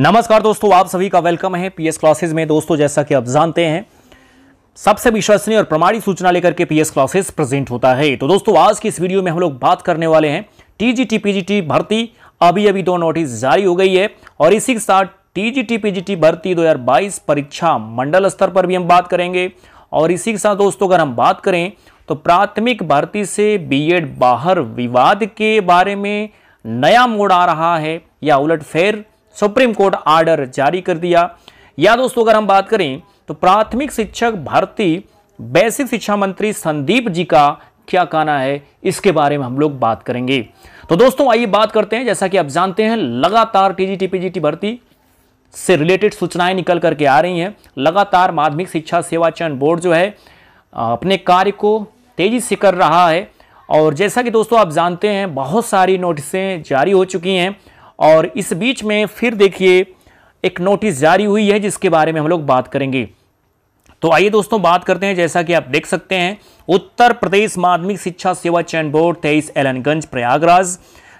नमस्कार दोस्तों आप सभी का वेलकम है पीएस क्लासेस में दोस्तों जैसा कि आप जानते हैं सबसे विश्वसनीय और प्रमाणित सूचना लेकर के पीएस क्लासेस प्रेजेंट होता है तो दोस्तों आज की इस वीडियो में हम लोग बात करने वाले हैं टीजीटी पीजीटी भर्ती अभी अभी दो नोटिस जारी हो गई है और इसी के साथ टीजीटी पीजीटी भर्ती दो परीक्षा मंडल स्तर पर भी हम बात करेंगे और इसी के साथ दोस्तों अगर हम बात करें तो प्राथमिक भर्ती से बीएड बाहर विवाद के बारे में नया मोड़ आ रहा है या फेर सुप्रीम कोर्ट आर्डर जारी कर दिया या दोस्तों अगर हम बात करें तो प्राथमिक शिक्षक भर्ती बेसिक शिक्षा मंत्री संदीप जी का क्या कहना है इसके बारे में हम लोग बात करेंगे तो दोस्तों आइए बात करते हैं जैसा कि आप जानते हैं लगातार टीजीटी पीजीटी भर्ती से रिलेटेड सूचनाएं निकल करके आ रही हैं लगातार माध्यमिक शिक्षा सेवा चयन बोर्ड जो है अपने कार्य को तेजी से कर रहा है और जैसा कि दोस्तों आप जानते हैं बहुत सारी नोटिसें जारी हो चुकी हैं और इस बीच में फिर देखिए एक नोटिस जारी हुई है जिसके बारे में हम लोग बात करेंगे तो आइए दोस्तों बात करते हैं जैसा कि आप देख सकते हैं उत्तर प्रदेश माध्यमिक शिक्षा सेवा चयन बोर्ड तेईस एलनगंज प्रयागराज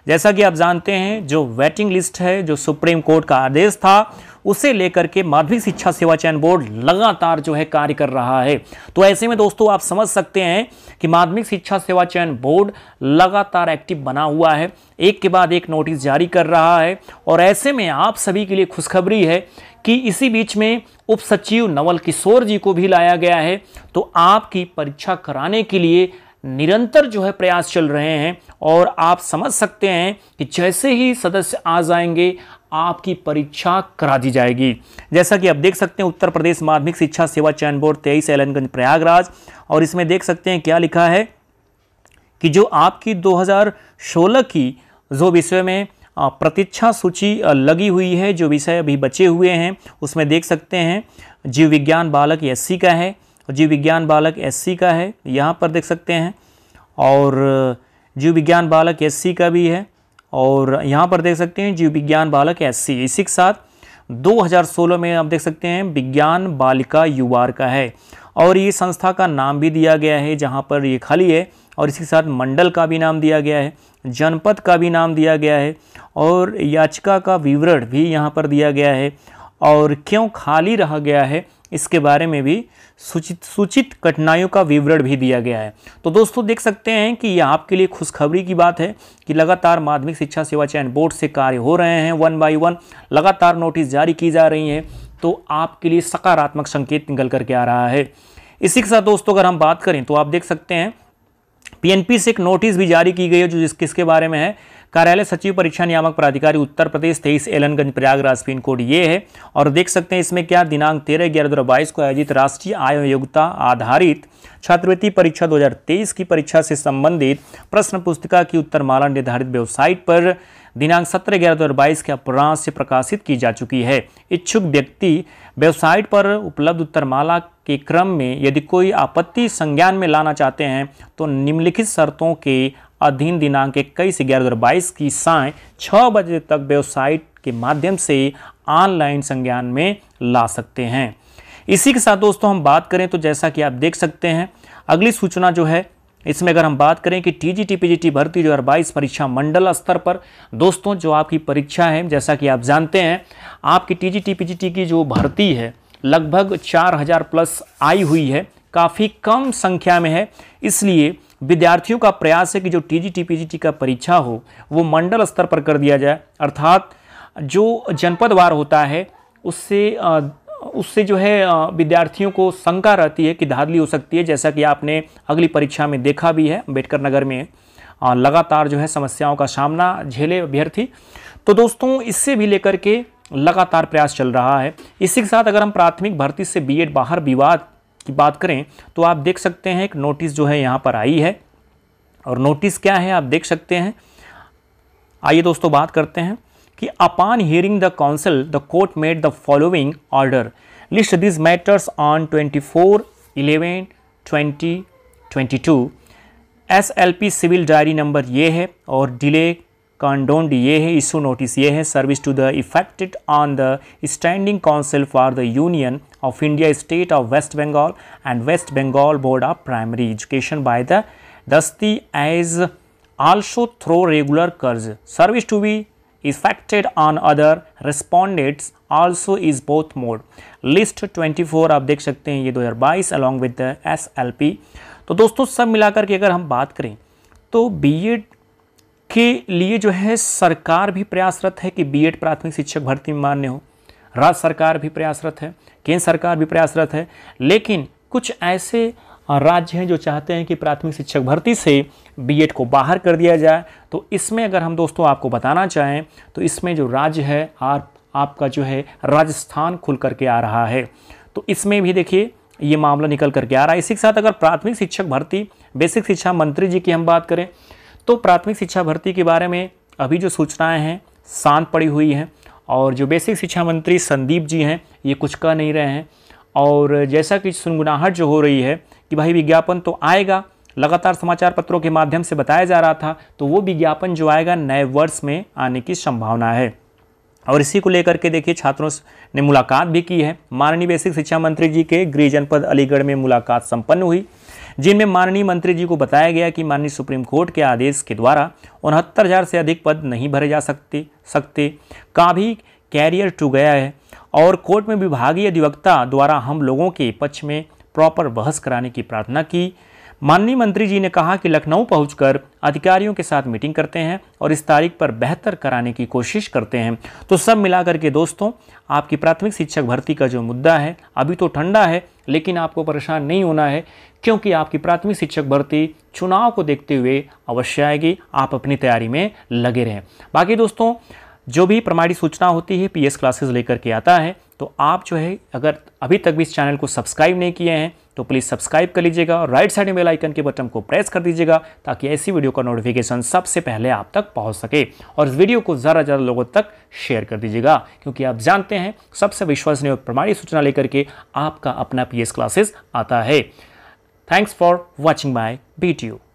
जैसा कि आप जानते हैं जो वेटिंग लिस्ट है जो सुप्रीम कोर्ट का आदेश था उसे लेकर के माध्यमिक शिक्षा सेवा चयन बोर्ड लगातार जो है कार्य कर रहा है तो ऐसे में दोस्तों आप समझ सकते हैं कि माध्यमिक शिक्षा सेवा चयन बोर्ड लगातार एक्टिव बना हुआ है एक के बाद एक नोटिस जारी कर रहा है और ऐसे में आप सभी के लिए खुशखबरी है कि इसी बीच में उप सचिव नवल किशोर जी को भी लाया गया है तो आपकी परीक्षा कराने के लिए निरंतर जो है प्रयास चल रहे हैं और आप समझ सकते हैं कि जैसे ही सदस्य आ जाएंगे आपकी परीक्षा करा दी जाएगी जैसा कि आप देख सकते हैं उत्तर प्रदेश माध्यमिक शिक्षा सेवा चयन बोर्ड तेईस एलनगंज प्रयागराज और इसमें देख सकते हैं क्या लिखा है कि जो आपकी 2016 की जो विषय में प्रतीक्षा सूची लगी हुई है जो विषय अभी बचे हुए हैं उसमें देख सकते हैं जीव विज्ञान बालक एस का है जीव विज्ञान बालक एस का है यहाँ पर देख सकते हैं और जीव विज्ञान बालक एस का भी है और यहाँ पर देख सकते हैं जीव विज्ञान बालक एस सी इसी के साथ 2016 में आप देख सकते हैं विज्ञान बालिका युवा का है और ये संस्था का नाम भी दिया गया है जहाँ पर ये खाली है और इसके साथ मंडल का भी नाम दिया गया है जनपद का भी नाम दिया गया है और याचिका का विवरण भी यहाँ पर दिया गया है और क्यों खाली रहा गया है इसके बारे में भी सूचित सूचित कठिनाइयों का विवरण भी दिया गया है तो दोस्तों देख सकते हैं कि यह आपके लिए खुशखबरी की बात है कि लगातार माध्यमिक शिक्षा सेवा चयन बोर्ड से कार्य हो रहे हैं वन बाई वन लगातार नोटिस जारी की जा रही है तो आपके लिए सकारात्मक संकेत निकल करके आ रहा है इसी के साथ दोस्तों अगर हम बात करें तो आप देख सकते हैं पी से एक नोटिस भी जारी की गई है जो जिस किसके बारे में है कार्यालय सचिव परीक्षा नियामक प्राधिकारी उत्तर प्रदेश तेईस एलनगंज प्रयागराज पिन कोड ये है और देख सकते हैं इसमें क्या दिनांक तेरह ग्यारह दो को आयोजित राष्ट्रीय आय योग्यता आधारित छात्रवृत्ति परीक्षा 2023 की परीक्षा से संबंधित प्रश्न पुस्तिका की उत्तरमाला निर्धारित वेबसाइट पर दिनांक सत्रह ग्यारह दो के अपराह से प्रकाशित की जा चुकी है इच्छुक व्यक्ति वेबसाइट पर उपलब्ध उत्तरमाला के क्रम में यदि कोई आपत्ति संज्ञान में लाना चाहते हैं तो निम्नलिखित शर्तों के अधीन दिनांक इक्कीस ग्यारह दो बाईस की साय छः बजे तक वेबसाइट के माध्यम से ऑनलाइन संज्ञान में ला सकते हैं इसी के साथ दोस्तों हम बात करें तो जैसा कि आप देख सकते हैं अगली सूचना जो है इसमें अगर हम बात करें कि T G T P G T भर्ती जो हज़ार बाईस परीक्षा मंडल स्तर पर दोस्तों जो आपकी परीक्षा है जैसा कि आप जानते हैं आपकी T G T P G T की जो भर्ती है लगभग चार हज़ार प्लस आई हुई है काफ़ी कम संख्या में है इसलिए विद्यार्थियों का प्रयास है कि जो T G T P G T का परीक्षा हो वो मंडल स्तर पर कर दिया जाए अर्थात जो जनपदवार होता है उससे उससे जो है विद्यार्थियों को शंका रहती है कि धादली हो सकती है जैसा कि आपने अगली परीक्षा में देखा भी है अम्बेडकर नगर में लगातार जो है समस्याओं का सामना झेले अभ्यर्थी तो दोस्तों इससे भी लेकर के लगातार प्रयास चल रहा है इसी के साथ अगर हम प्राथमिक भर्ती से बीएड बाहर विवाद की बात करें तो आप देख सकते हैं एक नोटिस जो है यहाँ पर आई है और नोटिस क्या है आप देख सकते हैं आइए दोस्तों बात करते हैं कि upon hearing the counsel the court made the following order list this matters on 24 11 20 22 S L P civil diary number ये है और डिले condoned ये है issue notice ये है service to the effected on the standing council for the union of India state of West Bengal and West Bengal board of primary education by the Dasti as also through regular curse service to be effected on other respondents also is both mode list 24 आप देख सकते हैं ये 2022 along with the SLP तो दोस्तों सब मिलाकर के अगर हम बात करें तो बीएड के लिए जो है सरकार भी प्रयासरत है कि बीएड प्राथमिक शिक्षक भर्ती में मान्य हो राज्य सरकार भी प्रयासरत है केंद्र सरकार भी प्रयासरत है लेकिन कुछ ऐसे राज्य हैं जो चाहते हैं कि प्राथमिक शिक्षक भर्ती से बीएड को बाहर कर दिया जाए तो इसमें अगर हम दोस्तों आपको बताना चाहें तो इसमें जो राज्य है आप आपका जो है राजस्थान खुल करके आ रहा है तो इसमें भी देखिए ये मामला निकल करके आ रहा है इसी के साथ अगर प्राथमिक शिक्षक भर्ती बेसिक शिक्षा मंत्री जी की हम बात करें तो प्राथमिक शिक्षा भर्ती के बारे में अभी जो सूचनाएं हैं शांत पड़ी हुई हैं और जो बेसिक शिक्षा मंत्री संदीप जी हैं ये कुछ कह नहीं रहे हैं और जैसा कि सुनगुनाहट जो हो रही है कि भाई विज्ञापन तो आएगा लगातार समाचार पत्रों के माध्यम से बताया जा रहा था तो वो विज्ञापन जो आएगा नए वर्ष में आने की संभावना है और इसी को लेकर के देखिए छात्रों ने मुलाकात भी की है माननीय बेसिक शिक्षा मंत्री जी के गृह जनपद अलीगढ़ में मुलाकात संपन्न हुई जिनमें माननीय मंत्री जी को बताया गया कि माननीय सुप्रीम कोर्ट के आदेश के द्वारा उनहत्तर हज़ार से अधिक पद नहीं भरे जा सकते सकते का भी कैरियर टू गया है और कोर्ट में विभागीय अधिवक्ता द्वारा हम लोगों के पक्ष में प्रॉपर बहस कराने की प्रार्थना की माननीय मंत्री जी ने कहा कि लखनऊ पहुंचकर अधिकारियों के साथ मीटिंग करते हैं और इस तारीख पर बेहतर कराने की कोशिश करते हैं तो सब मिलाकर के दोस्तों आपकी प्राथमिक शिक्षक भर्ती का जो मुद्दा है अभी तो ठंडा है लेकिन आपको परेशान नहीं होना है क्योंकि आपकी प्राथमिक शिक्षक भर्ती चुनाव को देखते हुए अवश्य आएगी आप अपनी तैयारी में लगे रहें बाकी दोस्तों जो भी प्रमाणित सूचना होती है पीएस क्लासेस लेकर के आता है तो आप जो है अगर अभी तक भी इस चैनल को सब्सक्राइब नहीं किए हैं तो प्लीज़ सब्सक्राइब कर लीजिएगा और राइट साइड में बेल आइकन के बटन को प्रेस कर दीजिएगा ताकि ऐसी वीडियो का नोटिफिकेशन सबसे पहले आप तक पहुँच सके और इस वीडियो को ज़्यादा ज़्यादा लोगों तक शेयर कर दीजिएगा क्योंकि आप जानते हैं सबसे विश्वसनीय और प्रमाणित सूचना लेकर के आपका अपना पी क्लासेस आता है thanks for watching my video